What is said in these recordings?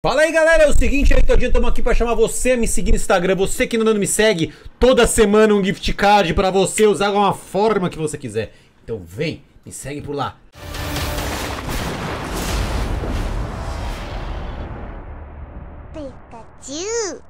Fala aí galera, é o seguinte, eu é e estamos aqui para chamar você a me seguir no Instagram, você que não me segue, toda semana um gift card para você usar uma forma que você quiser. Então vem, me segue por lá. Pikachu.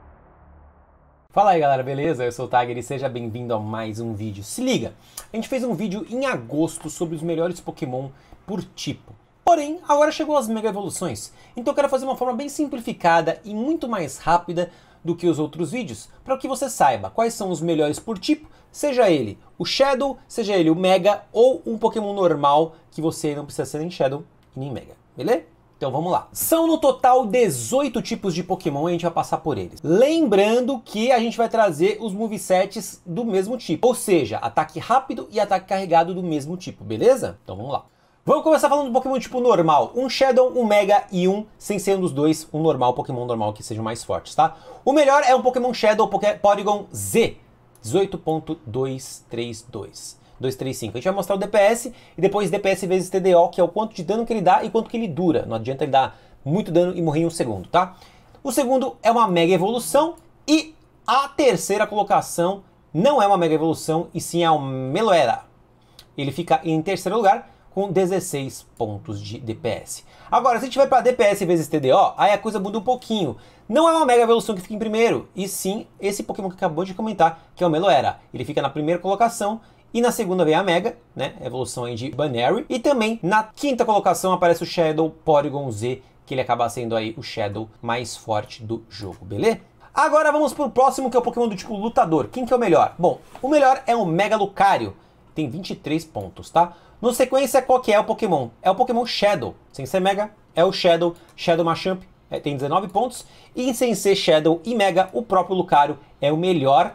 Fala aí galera, beleza? Eu sou o Tiger e seja bem-vindo a mais um vídeo. Se liga, a gente fez um vídeo em agosto sobre os melhores Pokémon por tipo. Porém, agora chegou as mega evoluções, então eu quero fazer uma forma bem simplificada e muito mais rápida do que os outros vídeos, para que você saiba quais são os melhores por tipo, seja ele o Shadow, seja ele o Mega ou um Pokémon normal que você não precisa ser nem Shadow e nem Mega, beleza? Então vamos lá. São no total 18 tipos de Pokémon e a gente vai passar por eles. Lembrando que a gente vai trazer os movesets do mesmo tipo, ou seja, ataque rápido e ataque carregado do mesmo tipo, beleza? Então vamos lá. Vamos começar falando do Pokémon tipo normal. Um Shadow, um Mega e um, sem ser um dos dois, um normal, Pokémon normal que sejam mais fortes, tá? O melhor é um Pokémon Shadow Poké Porygon Z, 18.232. 235. A gente vai mostrar o DPS e depois DPS vezes TDO, que é o quanto de dano que ele dá e quanto que ele dura. Não adianta ele dar muito dano e morrer em um segundo, tá? O segundo é uma mega evolução e a terceira colocação não é uma mega evolução e sim é um Meloera. Ele fica em terceiro lugar com 16 pontos de DPS. Agora, se a gente vai para DPS vezes TDO, aí a coisa muda um pouquinho. Não é uma mega evolução que fica em primeiro, e sim esse Pokémon que acabou de comentar, que é o Meloera. Ele fica na primeira colocação, e na segunda vem a Mega, né? Evolução aí de Banary. E também na quinta colocação aparece o Shadow Porygon Z, que ele acaba sendo aí o Shadow mais forte do jogo, beleza? Agora vamos pro próximo, que é o Pokémon do tipo Lutador. Quem que é o melhor? Bom, o melhor é o Mega Lucario tem 23 pontos, tá? No sequência, qual que é o Pokémon? É o Pokémon Shadow. Sem ser Mega, é o Shadow. Shadow Machamp é, tem 19 pontos. E sem ser Shadow e Mega, o próprio Lucario é o melhor.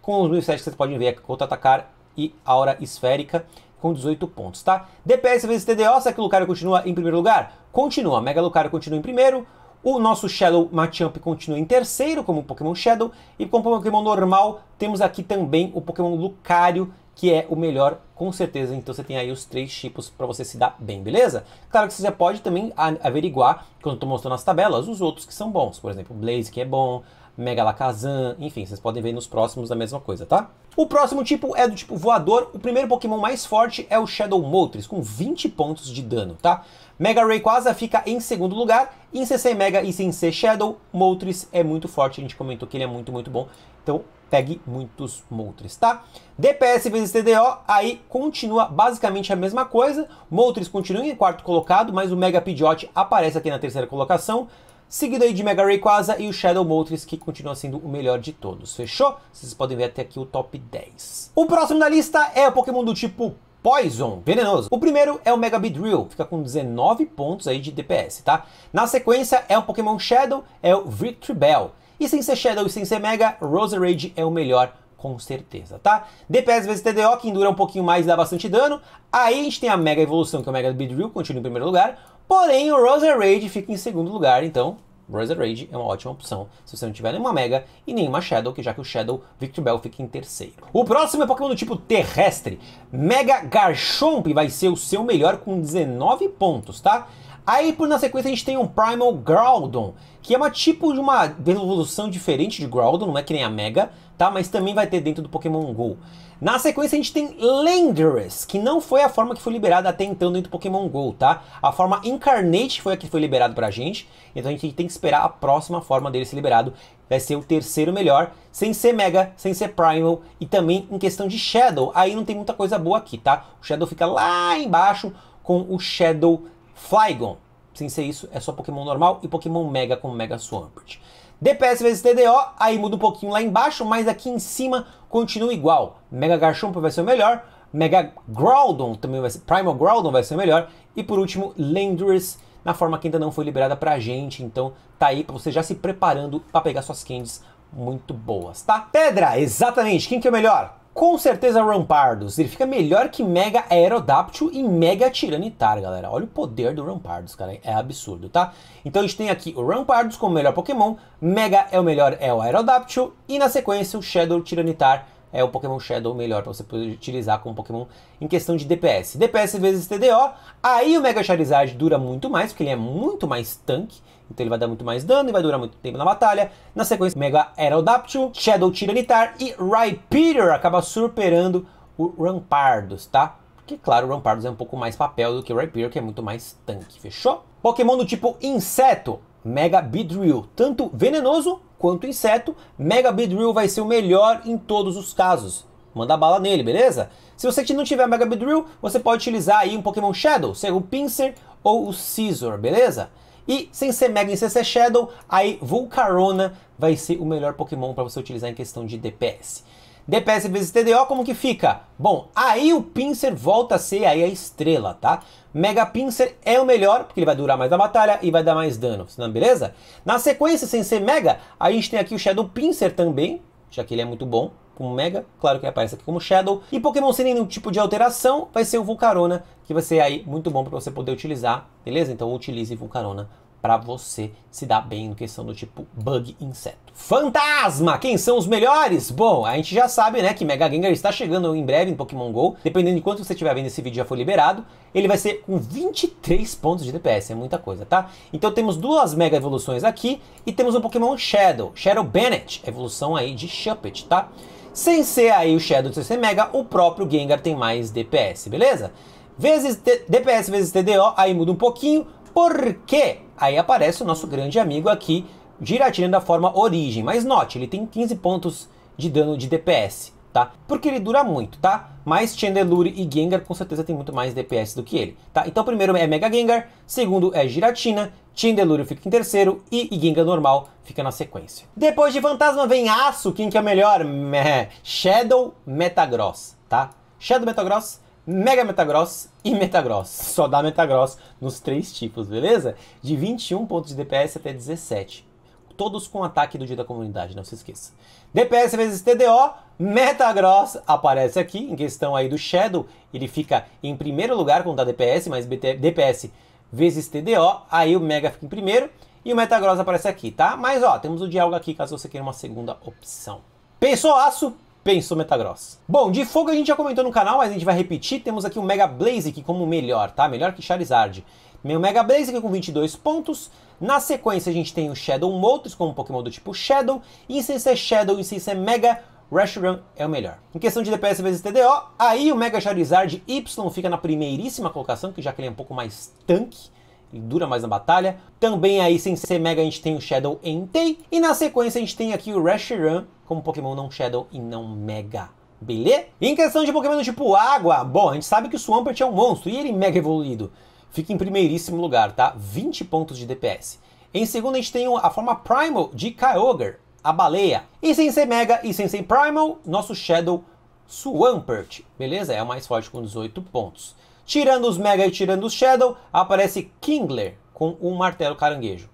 Com os sete que vocês podem ver, é contra-atacar e aura esférica com 18 pontos, tá? DPS vezes TDO, será que o Lucario continua em primeiro lugar? Continua, Mega Lucario continua em primeiro, o nosso Shadow Machamp continua em terceiro como Pokémon Shadow, e como Pokémon normal, temos aqui também o Pokémon Lucario, que é o melhor com certeza. Então você tem aí os três tipos para você se dar bem, beleza? Claro que você já pode também averiguar, quando eu estou mostrando as tabelas, os outros que são bons. Por exemplo, Blaze que é bom, Mega Lacazan, enfim, vocês podem ver nos próximos a mesma coisa, tá? O próximo tipo é do tipo voador. O primeiro Pokémon mais forte é o Shadow Moltres, com 20 pontos de dano, tá? Mega Rayquaza fica em segundo lugar. Em CC Mega e sem C Shadow, Moltres é muito forte. A gente comentou que ele é muito, muito bom. Então, pegue muitos Moltres, tá? DPS vezes TDO, aí continua basicamente a mesma coisa. Moltres continua em quarto colocado, mas o Mega Pidgeot aparece aqui na terceira colocação. Seguido aí de Mega Rayquaza e o Shadow Moltres, que continua sendo o melhor de todos, fechou? Vocês podem ver até aqui o top 10. O próximo da lista é o Pokémon do tipo Poison, venenoso. O primeiro é o Mega Beedrill, fica com 19 pontos aí de DPS, tá? Na sequência é o Pokémon Shadow, é o Victory Bell. E sem ser Shadow e sem ser Mega, Rose Rage é o melhor com certeza, tá? DPS vezes TDO, que dura um pouquinho mais e dá bastante dano. Aí a gente tem a Mega Evolução, que é o Mega Beedrill, continua em primeiro lugar. Porém, o Rose Rage fica em segundo lugar, então Razor Rage é uma ótima opção se você não tiver nenhuma Mega e nenhuma Shadow, que já que o Shadow Victor Bell fica em terceiro. O próximo é Pokémon do tipo terrestre. Mega Garchomp vai ser o seu melhor com 19 pontos, tá? Aí, por na sequência, a gente tem um Primal Groudon, que é uma tipo de uma evolução diferente de Groudon, não é que nem a Mega, tá? Mas também vai ter dentro do Pokémon GO. Na sequência, a gente tem Landorus, que não foi a forma que foi liberada até então dentro do Pokémon GO, tá? A forma Incarnate foi a que foi liberada pra gente, então a gente tem que esperar a próxima forma dele ser liberado. Vai ser o terceiro melhor, sem ser Mega, sem ser Primal, e também em questão de Shadow, aí não tem muita coisa boa aqui, tá? O Shadow fica lá embaixo com o Shadow Flygon. Sem ser isso, é só Pokémon normal e Pokémon Mega com Mega Swampert. DPS vezes TDO, aí muda um pouquinho lá embaixo, mas aqui em cima continua igual. Mega Garchomp vai ser o melhor, Mega Groudon também vai ser, Primal Groudon vai ser o melhor, e por último, Landorus, na forma que ainda não foi liberada pra gente, então tá aí pra você já se preparando para pegar suas candies muito boas, tá? Pedra, exatamente, quem que é o melhor? Com certeza Rampardos, ele fica melhor que Mega Aerodactyl e Mega Tiranitar, galera. Olha o poder do Rampardos, cara, é absurdo, tá? Então a gente tem aqui o Rampardos como melhor Pokémon, Mega é o melhor, é o Aerodactyl e na sequência o Shadow Tiranitar é o Pokémon Shadow melhor para você poder utilizar como Pokémon em questão de DPS. DPS vezes TDO, aí o Mega Charizard dura muito mais, porque ele é muito mais tanque, então ele vai dar muito mais dano e vai durar muito tempo na batalha. Na sequência, Mega Aerodactyl, Shadow Tiranitar e Rhyperior acaba superando o Rampardos, tá? Porque, claro, o Rampardos é um pouco mais papel do que o Rhyperior, que é muito mais tanque, fechou? Pokémon do tipo Inseto, Mega Beedrill, tanto venenoso quanto inseto, Mega Beedrill vai ser o melhor em todos os casos. Manda bala nele, beleza? Se você não tiver Mega Beedrill, você pode utilizar aí um Pokémon Shadow, seja o Pinsir ou o Scissor, beleza? E sem ser Mega e sem ser Shadow, aí Volcarona vai ser o melhor Pokémon para você utilizar em questão de DPS. DPS vezes TDO, como que fica? Bom, aí o Pincer volta a ser aí a estrela, tá? Mega Pincer é o melhor, porque ele vai durar mais na batalha e vai dar mais dano, tá beleza? Na sequência, sem ser Mega, a gente tem aqui o Shadow Pincer também, já que ele é muito bom, como Mega, claro que aparece aqui como Shadow. E Pokémon sem nenhum tipo de alteração vai ser o Vulcarona, que vai ser aí muito bom para você poder utilizar, beleza? Então utilize Vulcarona para você se dar bem no questão do tipo bug inseto. Fantasma! Quem são os melhores? Bom, a gente já sabe, né, que Mega Gengar está chegando em breve em Pokémon GO. Dependendo de quanto você estiver vendo esse vídeo já foi liberado, ele vai ser com 23 pontos de DPS, é muita coisa, tá? Então temos duas Mega Evoluções aqui e temos um Pokémon Shadow, Shadow Bennett, evolução aí de Shuppet, tá? Sem ser aí o Shadow de CC Mega, o próprio Gengar tem mais DPS, beleza? Vezes DPS vezes TDO, aí muda um pouquinho, porque Aí aparece o nosso grande amigo aqui, Giratina da forma origem. Mas note, ele tem 15 pontos de dano de DPS, tá? Porque ele dura muito, tá? Mas Chandelure e Gengar com certeza tem muito mais DPS do que ele, tá? Então primeiro é Mega Gengar, segundo é Giratina, Chandelure fica em terceiro e Gengar normal fica na sequência. Depois de Fantasma vem Aço, quem que é o melhor? Shadow Metagross, tá? Shadow Metagross Mega Metagross e Metagross. Só dá Metagross nos três tipos, beleza? De 21 pontos de DPS até 17. Todos com ataque do dia da comunidade, não se esqueça. DPS vezes TDO, Metagross aparece aqui, em questão aí do Shadow. Ele fica em primeiro lugar quando dá DPS, mas BT, DPS vezes TDO, aí o Mega fica em primeiro. E o Metagross aparece aqui, tá? Mas ó, temos o Dialga aqui, caso você queira uma segunda opção. Pensou aço? pensou Metagross. Bom, de fogo a gente já comentou no canal, mas a gente vai repetir. Temos aqui o Mega Blaziken como melhor, tá? Melhor que Charizard. Meu Mega Blaziken com 22 pontos. Na sequência a gente tem o Shadow Motors como um Pokémon do tipo Shadow. E sem ser Shadow e sem ser Mega, Reshiram é o melhor. Em questão de DPS vezes TDO, aí o Mega Charizard Y fica na primeiríssima colocação, que já que ele é um pouco mais tanque e dura mais na batalha. Também aí, sem ser Mega, a gente tem o Shadow Entei. E na sequência, a gente tem aqui o Reshiram como Pokémon não Shadow e não Mega. Beleza? E em questão de Pokémon tipo água, bom, a gente sabe que o Swampert é um monstro e ele é mega evoluído. Fica em primeiríssimo lugar, tá? 20 pontos de DPS. Em segundo, a gente tem a forma Primal de Kyogre, a baleia. E sem ser Mega e sem ser Primal, nosso Shadow Swampert, beleza? É o mais forte com 18 pontos. Tirando os Mega e tirando os Shadow, aparece Kingler com um martelo caranguejo.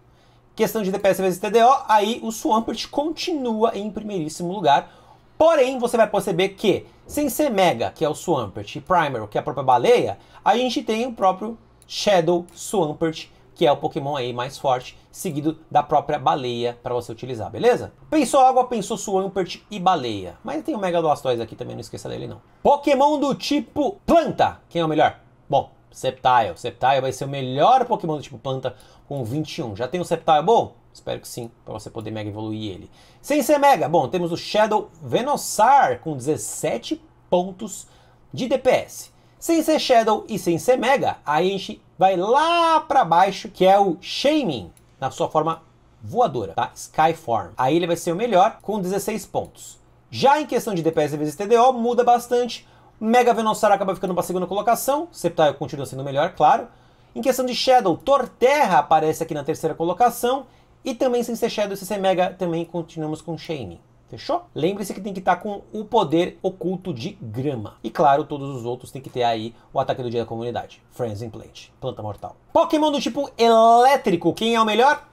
Questão de DPS vezes TDO, aí o Swampert continua em primeiríssimo lugar. Porém, você vai perceber que, sem ser Mega, que é o Swampert, e Primer, que é a própria baleia, a gente tem o próprio Shadow Swampert que é o Pokémon aí mais forte, seguido da própria baleia para você utilizar, beleza? Pensou água, pensou Swampert e baleia. Mas tem o Mega Megalostoise aqui também, não esqueça dele não. Pokémon do tipo planta. Quem é o melhor? Bom, Sceptile. Sceptile vai ser o melhor Pokémon do tipo planta com 21. Já tem um Sceptile bom? Espero que sim, para você poder mega evoluir ele. Sem ser mega, bom, temos o Shadow Venossar com 17 pontos de DPS. Sem ser Shadow e sem ser Mega, aí a gente vai lá para baixo, que é o Shaming, na sua forma voadora, tá? Skyform. Aí ele vai ser o melhor, com 16 pontos. Já em questão de DPS vezes TDO, muda bastante. Mega Venossauro acaba ficando pra segunda colocação, Sceptile continua sendo o melhor, claro. Em questão de Shadow, Torterra aparece aqui na terceira colocação. E também sem ser Shadow, sem ser Mega, também continuamos com Shaming. Fechou? Lembre-se que tem que estar tá com o poder oculto de grama. E claro, todos os outros tem que ter aí o ataque do dia da comunidade. Friends in Plate, planta mortal. Pokémon do tipo elétrico, quem é o melhor?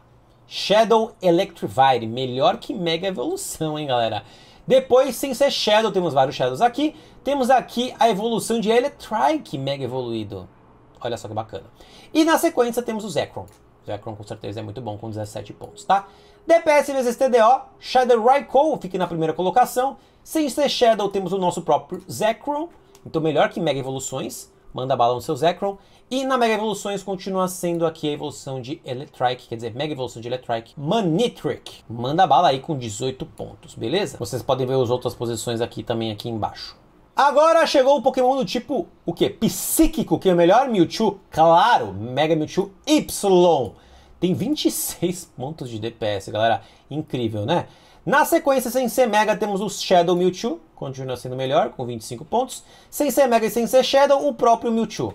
Shadow Electrivire, melhor que Mega Evolução, hein, galera? Depois, sem ser Shadow, temos vários Shadows aqui. Temos aqui a evolução de Electrike, mega evoluído. Olha só que bacana. E na sequência temos o Zekrom. Zekrom com certeza é muito bom com 17 pontos, tá? DPS vezes TDO, Shadow Raikou fica na primeira colocação. Sem ser Shadow, temos o nosso próprio Zekrom, então melhor que Mega Evoluções. Manda bala no seu Zekrom. E na Mega Evoluções continua sendo aqui a evolução de Electrike, quer dizer, Mega Evolução de Electrike, Manitric. Manda bala aí com 18 pontos, beleza? Vocês podem ver as outras posições aqui também aqui embaixo. Agora chegou o Pokémon do tipo, o quê? Psíquico, que é o melhor Mewtwo? Claro, Mega Mewtwo Y. Tem 26 pontos de DPS, galera. Incrível, né? Na sequência, sem ser Mega, temos o Shadow Mewtwo. Continua sendo melhor, com 25 pontos. Sem ser Mega e sem ser Shadow, o próprio Mewtwo.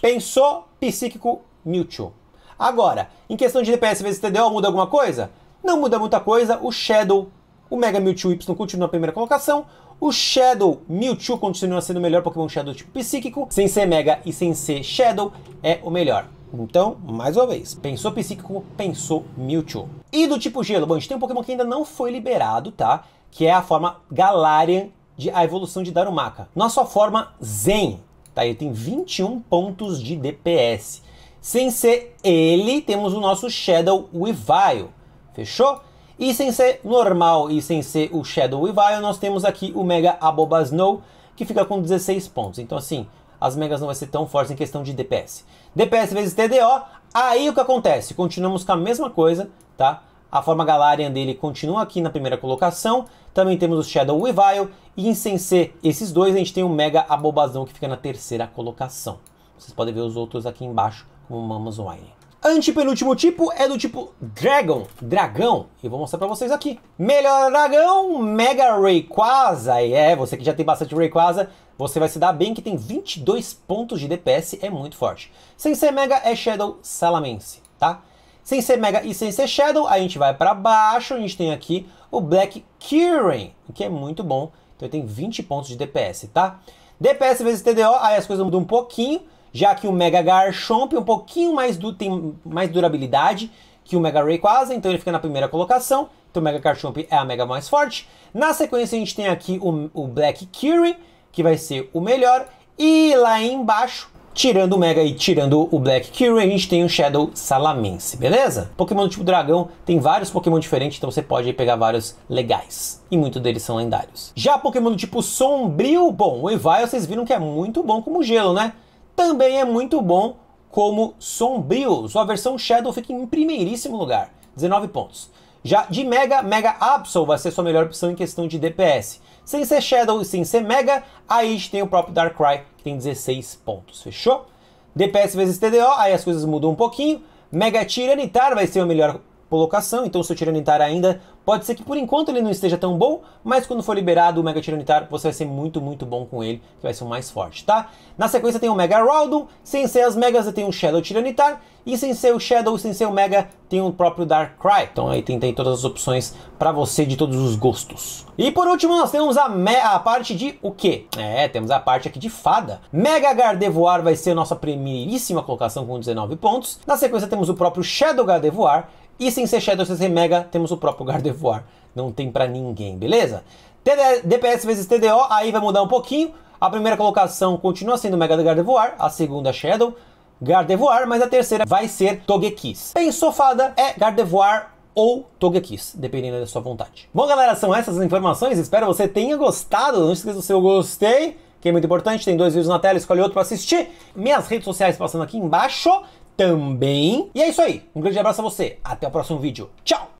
Pensou, Psíquico, Mewtwo. Agora, em questão de DPS vezes TDO, muda alguma coisa? Não muda muita coisa. O Shadow, o Mega Mewtwo Y continua na primeira colocação. O Shadow Mewtwo continua sendo o melhor Pokémon Shadow tipo psíquico. Sem ser Mega e sem ser Shadow, é o melhor. Então, mais uma vez, pensou psíquico, pensou Mewtwo. E do tipo gelo? Bom, a gente tem um Pokémon que ainda não foi liberado, tá? Que é a forma Galarian de a evolução de Darumaka. Na sua forma Zen, tá? Ele tem 21 pontos de DPS. Sem ser ele, temos o nosso Shadow Weavile. Fechou? E sem ser normal e sem ser o Shadow Weavile, nós temos aqui o Mega Abobasnow, que fica com 16 pontos. Então, assim, as megas não vai ser tão fortes em questão de DPS. DPS vezes TDO, aí o que acontece? Continuamos com a mesma coisa, tá? A forma Galarian dele continua aqui na primeira colocação. Também temos o Shadow Weavile e em Sensei, esses dois, a gente tem o Mega Abobazão que fica na terceira colocação. Vocês podem ver os outros aqui embaixo, como Mamas Wine. Antepenúltimo tipo é do tipo Dragon, dragão, e vou mostrar pra vocês aqui. Melhor dragão, Mega Rayquaza, e é, você que já tem bastante Rayquaza, você vai se dar bem que tem 22 pontos de DPS, é muito forte. Sem ser Mega é Shadow Salamence, tá? Sem ser Mega e sem ser Shadow, a gente vai para baixo, a gente tem aqui o Black Kieran, que é muito bom. Então ele tem 20 pontos de DPS, tá? DPS vezes TDO, aí as coisas mudam um pouquinho, já que o Mega Garchomp é um pouquinho mais du tem mais durabilidade que o Mega Rayquaza, então ele fica na primeira colocação. Então o Mega Garchomp é a Mega mais forte. Na sequência a gente tem aqui o, o Black Kieran, que vai ser o melhor. E lá embaixo, tirando o Mega e tirando o Black Kyrie, a gente tem o Shadow Salamence, beleza? Pokémon do tipo dragão, tem vários Pokémon diferentes, então você pode pegar vários legais. E muitos deles são lendários. Já Pokémon do tipo sombrio, bom, o Evai vocês viram que é muito bom como gelo, né? Também é muito bom como sombrio. Sua versão Shadow fica em primeiríssimo lugar, 19 pontos. Já de Mega, Mega Absol vai ser sua melhor opção em questão de DPS sem ser Shadow e sem ser Mega, aí a gente tem o próprio Darkrai, que tem 16 pontos, fechou? DPS vezes TDO, aí as coisas mudam um pouquinho. Mega Tiranitar vai ser o melhor colocação, então seu Tiranitar ainda pode ser que por enquanto ele não esteja tão bom, mas quando for liberado o Mega Tiranitar, você vai ser muito, muito bom com ele, que vai ser o mais forte, tá? Na sequência tem o Mega Rowdon, sem ser as Megas tem o Shadow Tiranitar, e sem ser o Shadow, sem ser o Mega, tem o próprio Darkrai. Então aí tem, tem todas as opções para você de todos os gostos. E por último nós temos a, a parte de o quê? É, temos a parte aqui de Fada. Mega Gardevoir vai ser a nossa primeiríssima colocação com 19 pontos. Na sequência temos o próprio Shadow Gardevoir, e sem ser Shadow, sem ser Mega, temos o próprio Gardevoir. Não tem para ninguém, beleza? TD, DPS vezes TDO, aí vai mudar um pouquinho. A primeira colocação continua sendo Mega Gardevoir, a segunda Shadow, Gardevoir, mas a terceira vai ser Togekiss. bem sofada é Gardevoir ou Togekiss, dependendo da sua vontade. Bom, galera, são essas as informações. Espero você tenha gostado. Não esqueça do seu gostei, que é muito importante. Tem dois vídeos na tela, escolhe outro para assistir. Minhas redes sociais passando aqui embaixo também. E é isso aí. Um grande abraço a você. Até o próximo vídeo. Tchau!